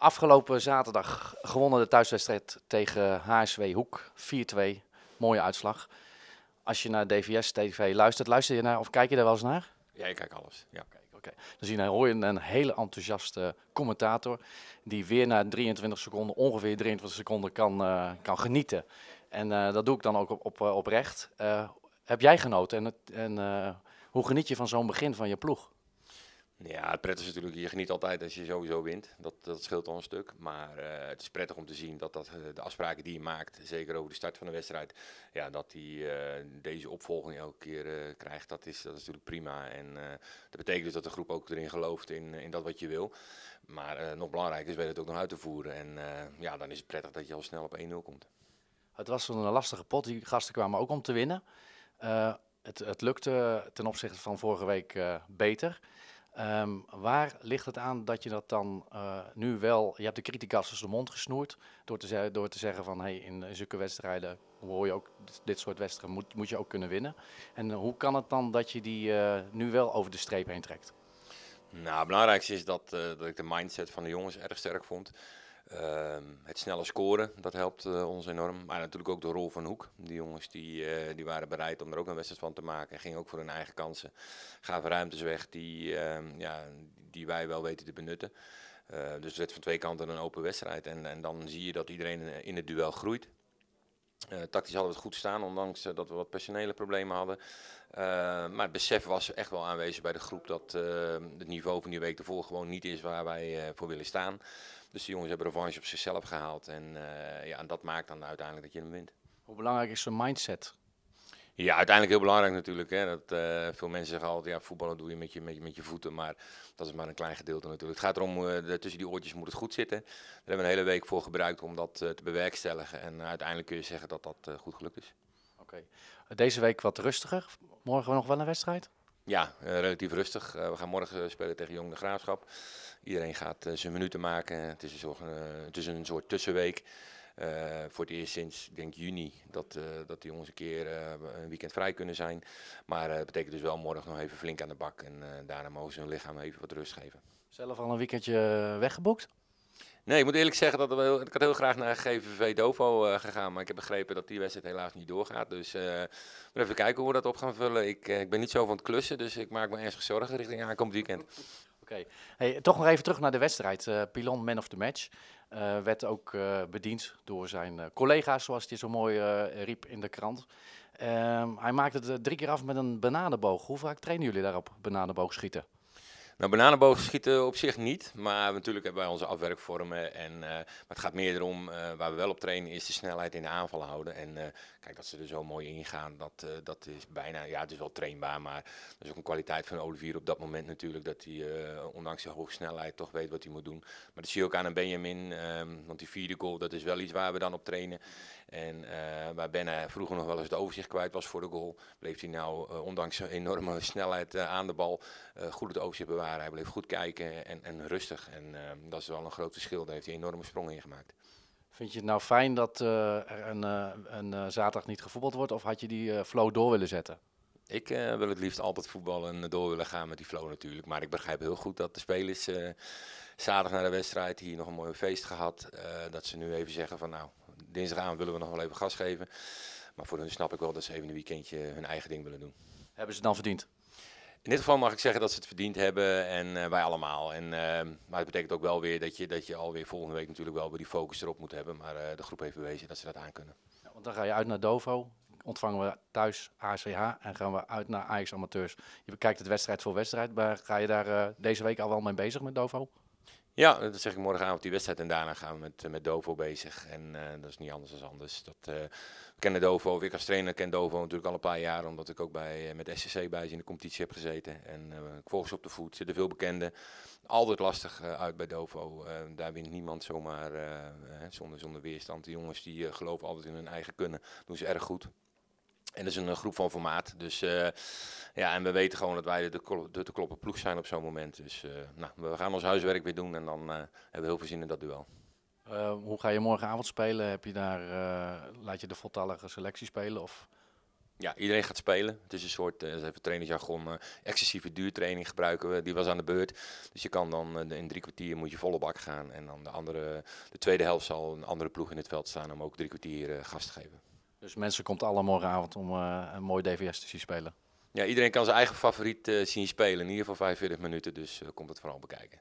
Afgelopen zaterdag gewonnen de thuiswedstrijd tegen HSW Hoek. 4-2. Mooie uitslag. Als je naar DVS TV luistert, luister je naar of kijk je daar wel eens naar? Ja, ik kijk alles. Ja. Okay, zie je nou, hoor je een hele enthousiaste commentator die weer na 23 seconden, ongeveer 23 seconden, kan, eh, kan genieten. En eh, dat doe ik dan ook op, op, eh, oprecht. heb jij genoten en, het, en hoe geniet je van zo'n begin van je ploeg? Ja, het prettig is natuurlijk, je geniet altijd als je sowieso wint. Dat, dat scheelt al een stuk. Maar eh, het is prettig om te zien dat, dat eh, de afspraken die je maakt, zeker over de start van de wedstrijd, ja, dat die eh, deze opvolging elke keer krijgt. Dat is, dat is natuurlijk prima. En dat betekent dus dat de groep ook erin gelooft in, in dat wat je wil. Maar nog belangrijker is, weet het ook nog uit te voeren. En ja, dan is het prettig dat je al snel op 1-0 komt. Het was een lastige pot. Die gasten kwamen ook om te winnen. het, het lukte ten opzichte van vorige week beter. Ehm, waar ligt het aan dat je dat dan eh, nu wel... Je hebt de dus de mond gesnoerd door te, door te zeggen van... Hey, in zulke wedstrijden hoor je ook dit soort wedstrijden, moet, moet je ook kunnen winnen. En eh, hoe kan het dan dat je die eh, nu wel over de streep heen trekt? Nou, het belangrijkste is dat, dat ik de mindset van de jongens erg sterk vond. Ehm, het snelle scoren, dat helpt eh, ons enorm. Maar natuurlijk ook de rol van Hoek. Die jongens die, eh, die waren bereid om er ook een wedstrijd van te maken. En gingen ook voor hun eigen kansen. Gaven ruimtes weg die, ehm, ja, die wij wel weten te benutten. Eh, dus het werd van twee kanten een open wedstrijd. En, en dan zie je dat iedereen in het duel groeit. Uh, tactisch hadden we het goed staan, ondanks eh, dat we wat personele problemen hadden. Eh, maar het besef was echt wel aanwezig bij de groep dat het niveau van die week ervoor gewoon niet is waar wij voor willen staan. Dus de jongens hebben revanche op zichzelf gehaald. En, ja, en dat maakt dan uiteindelijk dat je hem wint. Hoe belangrijk is zo'n mindset ja, uiteindelijk heel belangrijk natuurlijk. Hè, dat, eh, veel mensen zeggen altijd, ja, voetballen doe je met je, met je met je voeten. Maar dat is maar een klein gedeelte natuurlijk. Het gaat erom, eh, tussen die oortjes moet het goed zitten. Daar hebben we een hele week voor gebruikt om dat eh, te bewerkstelligen. En uiteindelijk kun je zeggen dat dat goed gelukt is. Oké. Deze week wat rustiger. Morgen nog wel een wedstrijd? Ja, relatief rustig. we gaan morgen spelen tegen Jong de Graafschap. Iedereen gaat zijn minuten maken. Het is een het is een soort tussenweek. Eh, voor het eerst sinds, denk juni, dat, eh, dat die jongens een keer eh, een weekend vrij kunnen zijn. Maar dat betekent dus wel morgen nog even flink aan de bak. En daarna mogen ze hun lichaam even wat rust geven. Zelf al een weekendje weggeboekt? Nee, ik moet eerlijk zeggen dat ik had heel graag naar GVV Dovo uh, gegaan, maar ik heb begrepen dat die wedstrijd helaas niet doorgaat. Dus uh, we even kijken hoe we dat op gaan vullen. Ik, ik ben niet zo van het klussen, dus ik maak me ernstig zorgen richting aankomend weekend. Okay. toch nog even terug naar de wedstrijd. Eh, Pilon, man of the match, uh, werd ook eh, bediend door zijn collega's, zoals hij zo mooi riep in de krant. Ehm, hij maakte het drie keer af met een bananenboog. Hoe vaak trainen jullie daarop, schieten? Nou, bananenboog schieten op zich niet, maar natuurlijk hebben wij onze afwerkvormen. En, eh, maar het gaat meer om, eh, waar we wel op trainen, is de snelheid in de aanval houden. En eh, kijk, dat ze er zo mooi ingaan, dat, dat is bijna, ja, het is wel trainbaar. Maar dat is ook een kwaliteit van Olivier op dat moment natuurlijk, dat hij ondanks zijn hoge snelheid toch weet wat hij moet doen. Maar dat zie je ook aan een Benjamin, ehm, want die vierde goal, dat is wel iets waar we dan op trainen. En waar Ben vroeger nog wel eens het overzicht kwijt was voor de goal, bleef hij nou, ondanks zijn enorme snelheid aan de bal, goed het overzicht bewaren hij bleef goed kijken en, en rustig. En ehm, dat is wel een groot verschil. Daar heeft hij een enorme sprong in gemaakt. Vind je het nou fijn dat eh, er een, eh, een eh, zaterdag niet gevoetbald wordt? Of had je die flow door willen zetten? Ik wil het liefst altijd voetballen en door willen gaan met die flow natuurlijk. Maar ik begrijp heel goed dat de spelers zaterdag na de wedstrijd hier nog een mooi feest gehad. dat ze nu even zeggen van nou, dinsdagavond willen we nog wel even gas geven. Maar voor hun snap ik wel dat ze even een weekendje hun eigen ding willen doen. Hebben ze het dan verdiend? in dit geval mag ik zeggen dat ze het verdiend hebben en uh, wij allemaal. En, ehm, maar het betekent ook wel weer dat je, dat je alweer volgende week natuurlijk wel weer die focus erop moet hebben. Maar eh, de groep heeft bewezen dat ze dat aankunnen. Ja, want dan ga je uit naar Dovo, ontvangen we thuis ACH en gaan we uit naar Ajax Amateurs. Je bekijkt het wedstrijd voor wedstrijd, maar ga je daar eh, deze week al wel mee bezig met Dovo? Ja, dat zeg ik morgenavond die wedstrijd. En daarna gaan we met, eh, met Dovo bezig. En eh, dat is niet anders dan anders. Dat, uh, we kennen Dovo. Ik als trainer ken Dovo natuurlijk al een paar jaar. Omdat ik ook bij, met SCC bij ze in de competitie heb gezeten. En uh, ik volg ze op de voet. Zitten veel bekenden. Altijd lastig uit bij Dovo. daar wint niemand zomaar zonder, zonder weerstand. Die jongens die geloven altijd in hun eigen kunnen. Doen ze erg goed. En dat is een eh, groep van formaat. Dus eh, ja, en we weten gewoon dat wij de, de te kloppen ploeg zijn op zo'n moment. Dus eh, nou, we gaan ons huiswerk weer doen en dan hebben we heel veel zin in dat duel. hoe ga je morgenavond spelen? Heb je daar, laat je de voltallige selectie spelen? Of? Ja, iedereen gaat spelen. Het is een soort, uh, even trainingsjargon, uh, excessieve duurtraining gebruiken we. Die was aan de beurt. Dus je kan dan in drie kwartier moet je volle bak gaan. En dan de, andere, de tweede helft zal een andere ploeg in het veld staan om ook drie kwartier gast te geven. Dus mensen komt alle morgenavond om eh, een mooi DVS te zien spelen. Ja, iedereen kan zijn eigen favoriet eh, zien spelen. In ieder geval 45 minuten, dus eh, komt het vooral bekijken.